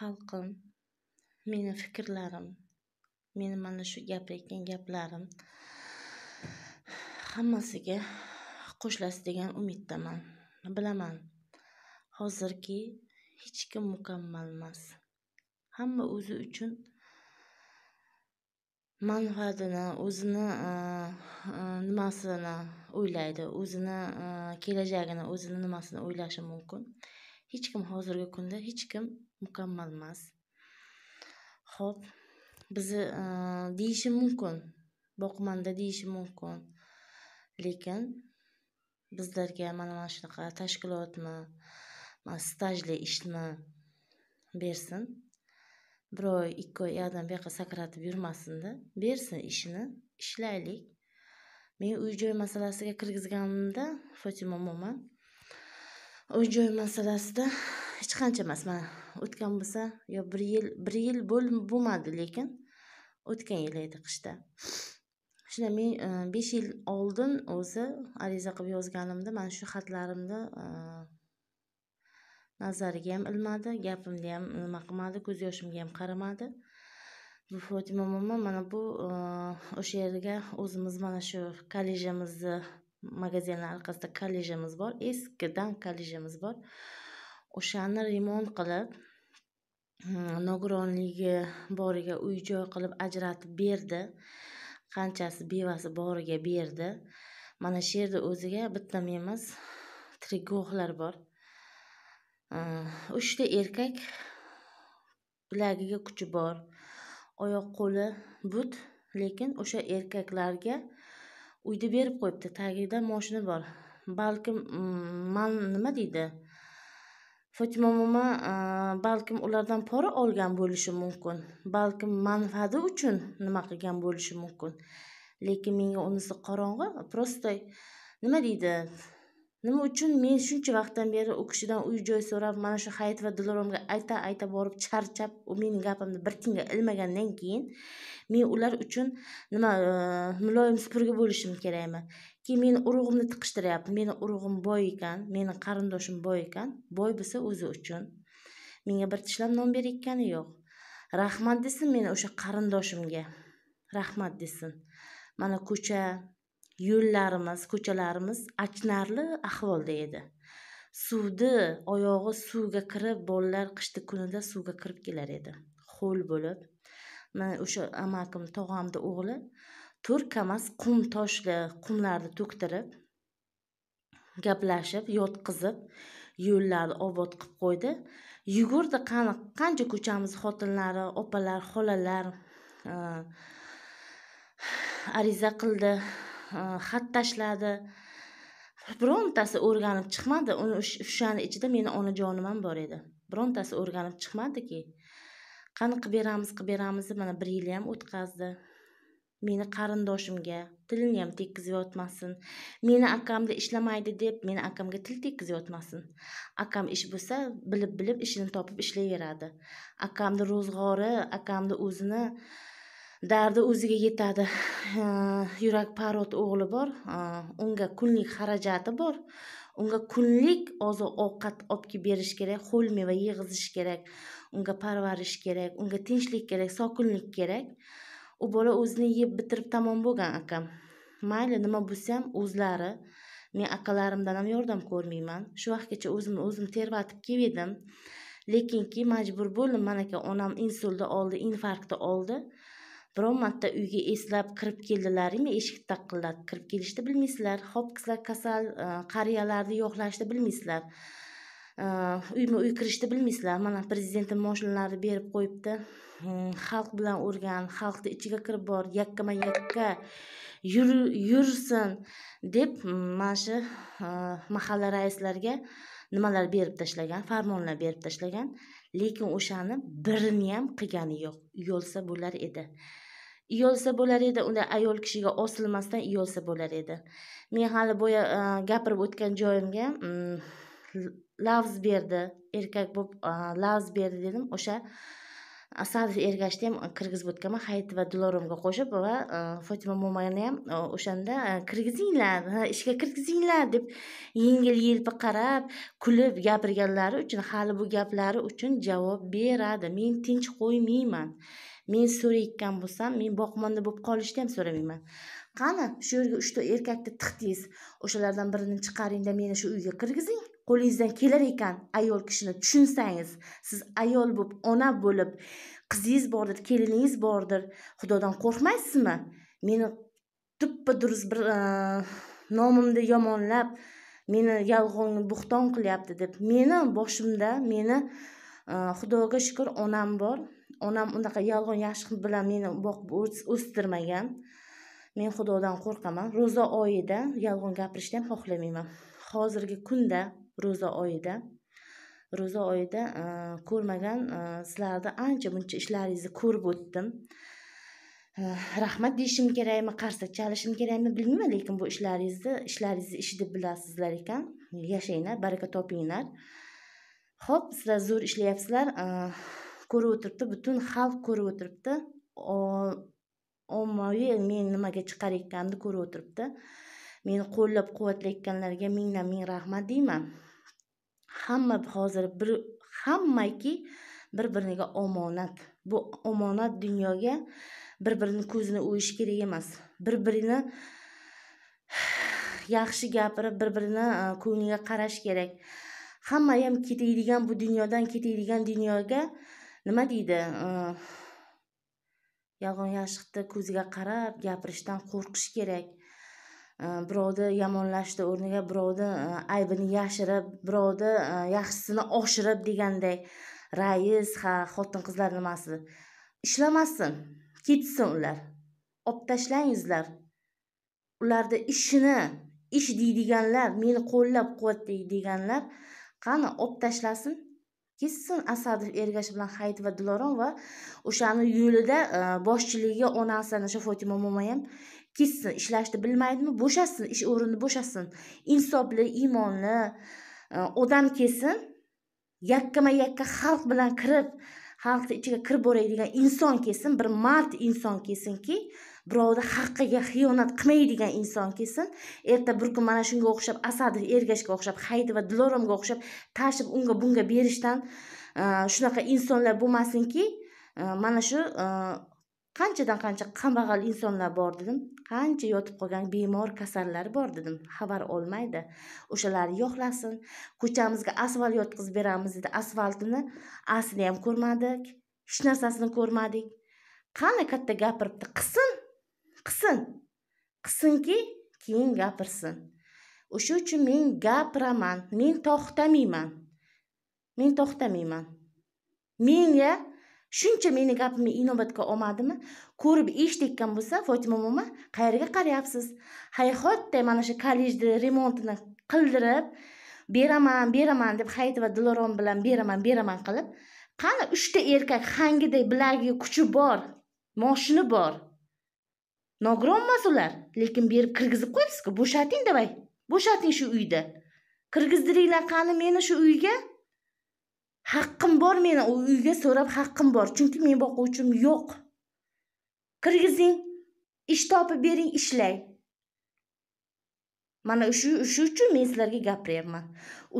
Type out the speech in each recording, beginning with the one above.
xalqim meni fikrlarim meni mana shu gapirayotgan gaplarim hammasiga qo'shilasiz degan umiddaman bilaman hozirgi hech kim mukammal emas hamma o'zi uchun manfaatini o'zini e, e, nimasini o'ylaydi o'zini e, kelajagini o'zini nimasini o'ylashi mumkin hech kim hozirgi kunda hech kim mukammal emas ho'p bizni e, deyishim mumkin boqimanda deyishi mumkin lekin bizlarga mana mana shunaqa tashkilotmi stajli ishni bersin bir oy ikki oy uyoqdan bu yoqqa sakratib yurmasinda bersin ishini ishlaylik men uy joy masalasiga kirgizganimda fotima momo uy joy masalasida hech qancha emas mana o'tgan bo'lsa yo bir yil bir yil bo'lmadi lekin o'tgan yil edi qishda shunda men e, besh yil oldin o'zi ariza qilib yozganimda mana shu xatlarimni e, nazariga ham ilmadi gapimni ham nima qilmadi ko'z yoshimga ham qaramadi bu fotima momo mana bu e, o'sha yerga o'zimiz mana shu kollejimizni magazinni orqasida kollejimiz bor eskidan kollejimiz bor o'shani remont qilib hmm, nogironligi boriga uy joy qilib ajratib berdi qanchasi bevasi boriga berdi mana shu yerda o'ziga bitta emas trigohlar bor uchta erkak bilagiga kuchi bor oyoq qo'li but lekin o'sha erkaklarga uyda berib qo'yibdi tagida moshina bor balkim mm, man nima deydi fotima momo e, balkim ulardan pora olgan bo'lishi mumkin balkim manfaati uchun nima qilgan bo'lishi mumkin lekin menga unisi qorong'i просто nima deydi nima uchun men shuncha vaqtdan beri u kishidan uy joy so'rab mana shu hayit va dilromga ayta ayta borib charchab u meni gapimni bir tinga ilmagandan keyin men ular uchun nima e, muloyim supurgi bo'lishim kerakmi keyin meni urug'imni tiqishtiryapti meni urug'im boy ekan meni qarindoshim boy ekan boy bo'lsa o'zi uchun menga bir tishlab non berayotgani yo'q rahmat desin meni o'sha qarindoshimga rahmat desin mana ko'cha yo'llarimiz ko'chalarimiz achinarli ahvolda edi suvni oyog'i suvga kirib bolalar qishni kunida suvga kirib kelar edi ho'l bo'lib mana o'sha amakim tog'amni o'g'li to'rt kamaz qum toshli qumlarni to'ktirib gaplashib yotqizib yo'llarni obod qilib qo'ydi yugurdi qani qancha ko'chamiz xotinlari opalar xolalar ariza qildi Э, xat tashladi birontasi o'rganib chiqmadi uni o'shani ichida meni onajonim ham bor edi birontasi o'rganib chiqmadiki qani qilib beramiz qilib beramiz deb mana bir yil ham o'tkazdi meni qarindoshimga tilini ham tekkizayotmasin meni akamda ishlamaydi deb meni akamga til tekkizayotmasin akam ish bo'lsa bilib bilib ishini topib ishlayveradi akamni ro'zg'ori akamni o'zini dardi o'ziga yetadi yurak parot o'g'li bor unga kunlik xarajati bor unga kunlik oziq ovqat olib kelib berish kerak ho'l meva yig'izish kerak unga parvarish kerak unga tinchlik kerak sokinlik kerak u bola o'zini yeb bitirib tamom bo'lgan akam mayli nima bo'lsa ham o'zlari men akalarimdan ham yordam ko'rmayman shu vaqtgacha o'zimni o'zim tervatib kelgandim lekinki majbur bo'ldim manaka onam insultni oldi infarktni oldi birov marta uyga eslab kirib keldilaringmi eshik taqillatib kirib kelishni bilmaysizlar xo'p sizlar kasal e, qariyalarni yo'qlashni bilmaysizlar e, uyma uy kirishni bilmaysizlar mana prezidentning moshinlarni berib qo'yibdi xalq bilan o'rgan xalqni ichiga kirib bor yakkama yakka yursin deb mana shu e, mahalla raislariga nimalar berib tashlagan farmonlar berib tashlagan lekin o'shani birini ham qilgani yo'q yo'lsa bo'lar edi olsa bo'lar edi uni ayol kishiga osilmasdan olsa bo'lar edi men hali boya e, gapirib o'tgan joyimga mm, lavz berdi erkak bo'lib e, lavz berdi dedim o'sha asadov e, ergashni ham kirgizib o'tganman hayit va dilorimga qo'shib va fotima momayni ham o'shanda kirgizinglar ishga kirgizinglar deb yengil yelpi qarab kulib gapirganlari uchun hali bu gaplari uchun javob beradi men tinch qo'ymayman men so'rayotgan bo'lsam men boqimanda bo'lib qolishni ham so'ramayman qani shu yerga uchta erkakni tiqdingiz o'shalardan birini chiqaringda meni shu uyga kirgizing qo'lingizdan kelar ekan ayol kishini tushunsangiz siz ayol bo'lib ona bo'lib qizingiz bordir keliningiz bordir xudodan qo'rqmaysizmi meni tuppa durust bir e, nomimni yomonlab meni yolg'on bo'xton qilyapti deb meni boshimda meni e, xudoga shukur onam bor onam unaqa yolg'on yashiq bilan meni boqib o'stirmagan men xudodan qo'rqaman ro'za oyida yolg'on gapirishni ham xohlamayman hozirgi kunda ro'za oyida ro'za oyida e, ko'rmagan e, sizlarni ancha muncha ishlaringizni ko'rib o'tdim e, rahmat deyishim kerakmi qarsak chalishim kerakmi bilmayman lekin bu ishlaringizni ishlaringizni ish deb bilasizlar ekan yashanglar baraka topinglar ho'p sizlar zo'r ishlayapsizlar ko'rib o'tiribdi butun xalq ko'rib o'tiribdi ommaviy men nimaga chiqarayotganimni ko'rib o'tiribdi meni qo'llab quvvatlayotganlarga mingdan ming rahmat deyman hamma hozir bir hammaki bir biriga omonat bu omonat dunyoga bir birini ko'zini o'yish kerak emas bir birini yaxshi gapirib bir birini e, ko'ngliga qarash kerak hamma ham ketadigan bu dunyodan ketadigan dunyoga nima deydi yolg'on yashiqni ko'ziga qarab gapirishdan qo'rqish kerak birovni yomonlashni o'rniga birovni aybini yashirib birovni yaxshisini oshirib degandek rais ha xotin qizlar nimasi ishlamasin ketsin ular olib tashlangizlar ularni ishini ish deydiganlar meni qo'llab quvvatlaydiganlar qani olib tashlasin ketsin asadov ergashi bilan hayit va dilorom va o'shani yo'lida e, boshchiligiga onasini o'sha fotima momo ham ketsin ishlashni bilmaydimi bo'shasin ish o'rnini bo'shasin insofli iymonli e, odam kelsin yakkama yakka xalq bilan kirib xalqni ichiga kirib boradigan inson kelsin bir mard inson kelsinki birovni haqqiga xiyonat qilmaydigan inson kelsin erta bir kun mana shunga o'xshab asadov ergashga o'xshab va diloromga o'xshab tashib unga bunga berishdan shunaqa insonlar bo'lmasinki mana shu qanchadan qancha kambag'al insonlar bor dedim qancha yotib qolgan bemor kasallar bor dedim xabar olmaydi o'shalar yo'qlasin ko'chamizga asfalt yotqizib beramiz dedi asfaltini aslini ham ko'rmadik hech narsasini ko'rmadik qani katta gapiribdi qilsin qilsin qilsinki keyin gapirsin o'sha uchun men gapiraman men to'xtamayman men to'xtamayman menga shuncha meni gapimni inobatga olmadimi ko'rib eshitayotgan bo'lsa fotima momo qayerga qarayapsiz hayhotday mana shu kollejni remontini qildirib beraman beraman deb va dilorom bilan beraman beraman qilib qani uchta erkak hangiday bilagi kuchi bor moshini bor nogronmas ular lekin berib kirgizib qo'yibsizku bo'shating davay bo'shating shu uyni kirgizdiringlar qani meni shu uyga haqqim bor meni u uyga so'rab haqqim bor chunki men boquvchim yo'q kirgizing ish topib bering ishlay mana shu shu uchun men sizlarga gapiryapman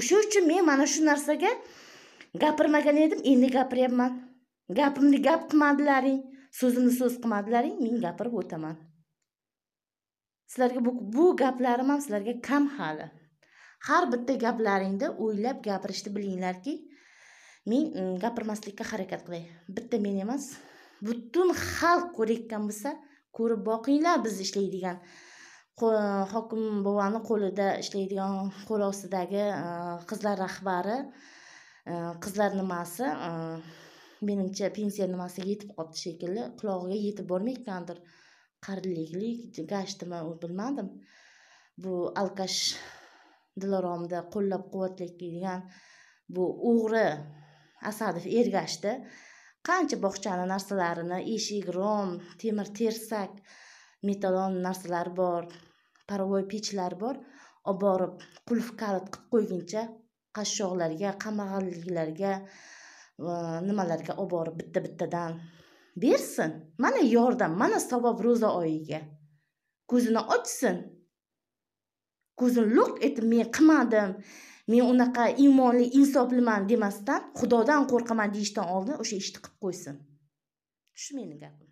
o'sha uchun men mana shu narsaga gapirmagan edim endi gapiryapman gapimni gap qilmadilaring so'zimni so'z qilmadilaring men gapirib o'taman sizlarga bu, bu gaplarim ham sizlarga kam hali har bitta gaplaringda o'ylab gapirishni bilinglarki men mm, gapirmaslikka harakat qilay bitta men emas butun xalq ko'rayotgan bo'lsa ko'rib boqinglar biz ishlaydigan hokim boboni qo'lida ishlaydigan qo'l ostidagi e, qizlar rahbari e, qizlar nimasi e, menimcha pensiya nimasiga yetib qolibdi shekilli qulog'iga yetib bormayotgandir qariliklik gashtimi bilmadim bu alkash diloromni qo'llab quvvatlaydigan bu o'g'ri asadov ergashdi qancha bog'chani narsalarini eshik rom temir tersak metalon narsalar bor parovoy pechlar bor olib borib qulf kalit qilib qo'yguncha qashshoqlarga kambag'alliklarga nimalarga olib borib bitta bittadan bersin mana yordam mana savob ro'za oyiga ko'zini ochsin ko'zini lo'q etib men qilmadim men unaqa iymonli insofliman demasdan xudodan qo'rqaman deyishdan oldin o'sha ishni qilib qo'ysin shu meni gapim